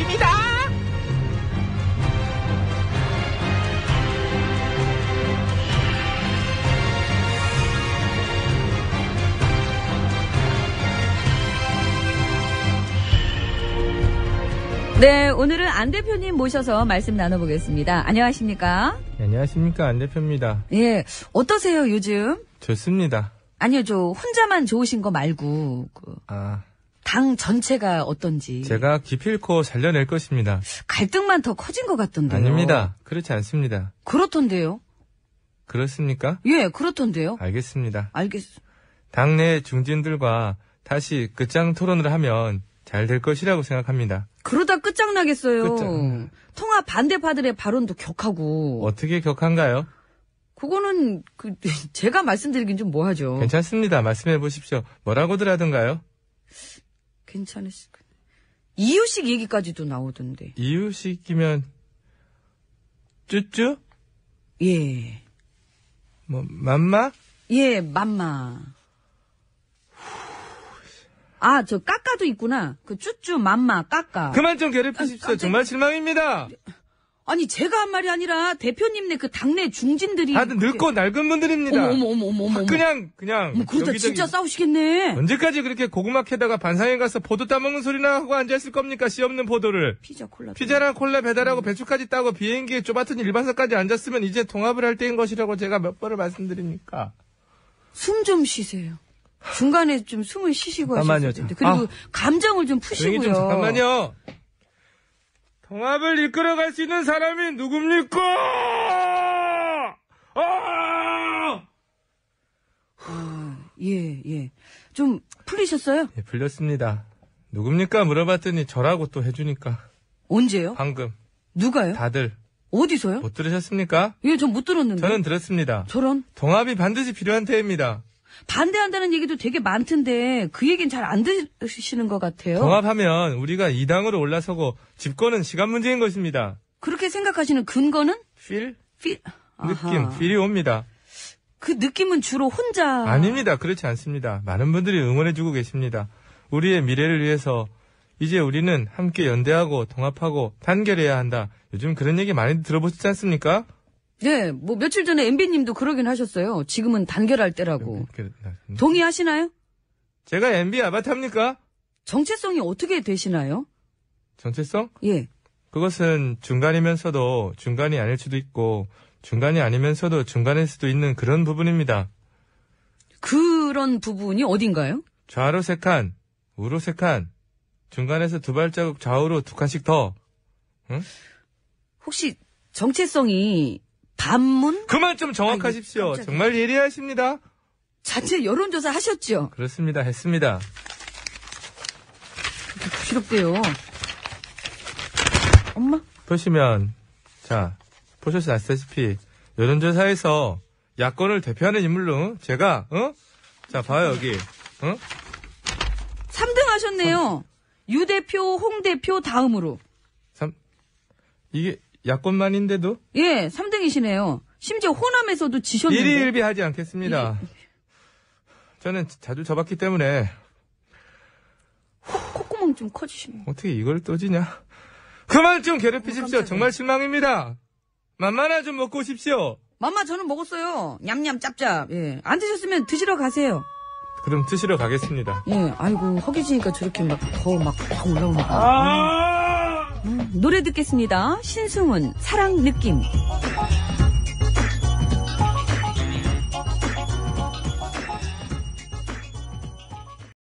게임이다. 네, 오늘은 안 대표님 모셔서 말씀 나눠보겠습니다. 안녕하십니까? 네, 안녕하십니까? 안 대표입니다. 예, 어떠세요 요즘? 좋습니다. 아니요, 저 혼자만 좋으신 거 말고 그 아. 당 전체가 어떤지. 제가 기필코 살려낼 것입니다. 갈등만 더 커진 것 같던데요. 아닙니다. 그렇지 않습니다. 그렇던데요. 그렇습니까? 예, 그렇던데요. 알겠습니다. 알겠. 당내 중진들과 다시 끝장 토론을 하면 잘 될 것이라고 생각합니다. 그러다 끝장나겠어요. 끝장. 통합 반대파들의 발언도 격하고. 어떻게 격한가요? 그거는 그 제가 말씀드리긴 좀 뭐하죠. 괜찮습니다. 말씀해 보십시오. 뭐라고들 하던가요? 괜찮으실 거예요. 이유식 얘기까지도 나오던데. 이유식이면, 쭈쭈? 예. 뭐, 맘마? 예, 맘마. 아, 저 까까도 있구나. 그 쭈쭈, 맘마, 까까. 그만 좀 괴롭히십시오. 깜짝 정말 실망입니다. 아니 제가 한 말이 아니라 대표님네 그 당내 중진들이 다들 늙고 낡은 분들입니다. 어머 어머 어머 어머. 그냥 그냥 어머, 그러다 여기저기 진짜 싸우시겠네. 언제까지 그렇게 고구마 캐다가 반상회 가서 보도 따먹는 소리나 하고 앉아있을 겁니까? 씨 없는 포도를 피자 콜라. 피자랑 콜라 배달하고 음. 배추까지 따고 비행기에 좁았던 일반석까지 앉았으면 이제 통합을 할 때인 것이라고 제가 몇 번을 말씀드립니까? 숨 좀 쉬세요. 중간에 좀 숨을 쉬시고 잠만요 하셔야 되는데 그리고 아. 감정을 좀 푸시고요. 좀 잠깐만요. 통합을 이끌어갈 수 있는 사람이 누굽니까? 아! 예, 예. 좀 풀리셨어요? 예, 풀렸습니다. 누굽니까? 물어봤더니 저라고 또 해주니까. 언제요? 방금. 누가요? 다들. 어디서요? 못 들으셨습니까? 예, 전 못 들었는데. 저는 들었습니다. 저런? 통합이 반드시 필요한 테입니다. 반대한다는 얘기도 되게 많던데 그 얘기는 잘 안 들으시는 것 같아요. 경합하면 우리가 이당으로 올라서고 집권은 시간 문제인 것입니다. 그렇게 생각하시는 근거는? 필? 필? 느낌, 아하. 필이 옵니다. 그 느낌은 주로 혼자. 아닙니다. 그렇지 않습니다. 많은 분들이 응원해주고 계십니다. 우리의 미래를 위해서 이제 우리는 함께 연대하고 통합하고 단결해야 한다. 요즘 그런 얘기 많이 들어보시지 않습니까? 네, 뭐 며칠 전에 MB님도 그러긴 하셨어요. 지금은 단결할 때라고. 그, 음. 동의하시나요? 제가 MB 아바타입니까? 정체성이 어떻게 되시나요? 정체성? 예. 그것은 중간이면서도 중간이 아닐 수도 있고 중간이 아니면서도 중간일 수도 있는 그런 부분입니다. 그런 부분이 어딘가요? 좌로 세 칸, 우로 세 칸, 중간에서 두 발자국 좌우로 두 칸씩 더. 응? 혹시 정체성이 반문? 그만 좀 정확하십시오. 아니, 정말 예리하십니다. 자체 여론조사 하셨죠? 그렇습니다. 했습니다. 부시럽대요. 엄마? 보시면, 자, 보셨서 아시다시피, 여론조사에서 야권을 대표하는 인물로 제가, 어? 자, 봐요, 여기. 어? 3등 하셨네요. 어. 유 대표, 홍 대표 다음으로. 3, 이게, 야권만인데도? 예, 3등이시네요. 심지어 호남에서도 지셨는데. 일일비 하지 않겠습니다. 일 예. 저는 자주 접었기 때문에. 콧구멍 좀 커지시면. 어떻게 이걸 떠지냐? 그만 좀 괴롭히십시오. 어, 정말 실망입니다. 만만나좀 먹고 오십시오. 만마 저는 먹었어요. 냠냠 짭짭. 예. 안 드셨으면 드시러 가세요. 그럼 드시러 가겠습니다. 예. 아이고 허기지니까 저렇게 막 더막확 올라오니까. 아~ 노래 듣겠습니다. 신승훈 사랑 느낌.